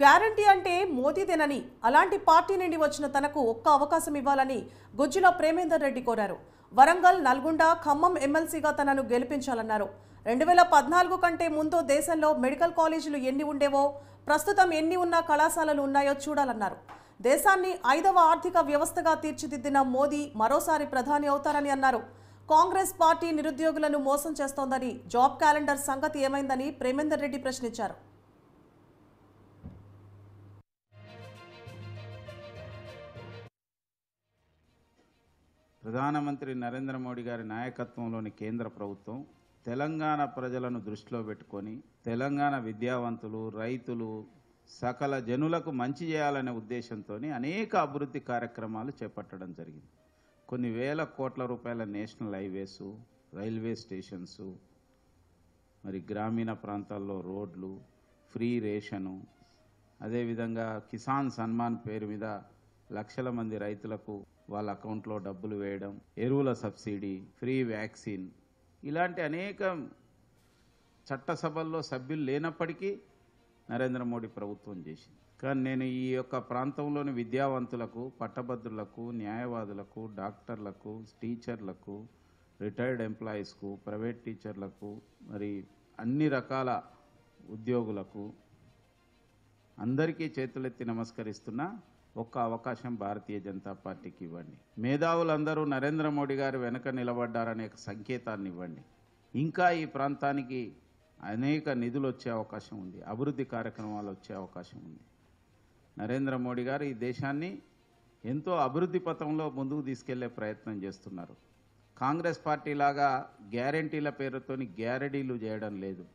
guarantee అంటే మోదీదేనని అలాంటి party నుండి వచ్చిన తనకు ఒక్క అవకాశం ఇవ్వాలని గుజ్జుల ప్రేమేందర్ రెడ్డి కోరారు వరంగల్ నల్గొండ ఖమ్మం ఎమ్మెల్సీగా తనను గెలిపించాలన్నారు రెండు వేల పద్నాలుగు కంటే ముందు దేశంలో మెడికల్ కాలేజీలు ఎన్ని ఉండేవో ప్రస్తుతం ఎన్ని ఉన్న కళాశాలలు ఉన్నాయో చూడాలన్నారు దేశాన్ని ఐదవ ఆర్థిక వ్యవస్థగా తీర్చిదిద్దిన మోదీ మరోసారి ప్రధాని అవుతారని అన్నారు కాంగ్రెస్ పార్టీ నిరుద్యోగులను మోసం చేస్తోందని జాబ్ క్యాలెండర్ సంగతి ఏమైందని ప్రేమేందర్ రెడ్డి ప్రశ్నించారు ప్రధానమంత్రి నరేంద్ర మోడీ గారి నాయకత్వంలోని కేంద్ర ప్రభుత్వం తెలంగాణ ప్రజలను దృష్టిలో పెట్టుకొని తెలంగాణ విద్యావంతులు రైతులు సకల జనులకు మంచి చేయాలనే ఉద్దేశంతో అనేక అభివృద్ధి కార్యక్రమాలు చేపట్టడం జరిగింది కొన్ని వేల కోట్ల రూపాయల నేషనల్ హైవేస్ రైల్వే స్టేషన్స్ మరి గ్రామీణ ప్రాంతాల్లో రోడ్లు ఫ్రీ రేషను అదేవిధంగా కిసాన్ సన్మాన్ పేరు మీద లక్షల మంది రైతులకు వాళ్ళ అకౌంట్లో డబ్బులు వేయడం ఎరువుల సబ్సిడీ ఫ్రీ వ్యాక్సిన్ ఇలాంటి అనేక చట్టసభల్లో సభ్యులు లేనప్పటికీ నరేంద్ర మోడీ ప్రభుత్వం చేసింది కానీ నేను ఈ యొక్క ప్రాంతంలోని విద్యావంతులకు పట్టభద్రులకు న్యాయవాదులకు డాక్టర్లకు టీచర్లకు రిటైర్డ్ ఎంప్లాయీస్కు ప్రైవేట్ టీచర్లకు మరి అన్ని రకాల ఉద్యోగులకు అందరికీ చేతులెత్తి నమస్కరిస్తున్నా ఒక్క అవకాశం భారతీయ జనతా పార్టీకి ఇవ్వండి మేధావులందరూ నరేంద్ర మోడీ గారు వెనక నిలబడ్డారనే సంకేతాన్ని ఇవ్వండి ఇంకా ఈ ప్రాంతానికి అనేక నిధులు వచ్చే అవకాశం ఉంది అభివృద్ధి కార్యక్రమాలు వచ్చే అవకాశం ఉంది నరేంద్ర మోడీ గారు ఈ దేశాన్ని ఎంతో అభివృద్ధి పథంలో ముందుకు తీసుకెళ్లే ప్రయత్నం చేస్తున్నారు కాంగ్రెస్ పార్టీ లాగా గ్యారంటీల పేరుతోని గ్యారంటీలు చేయడం లేదు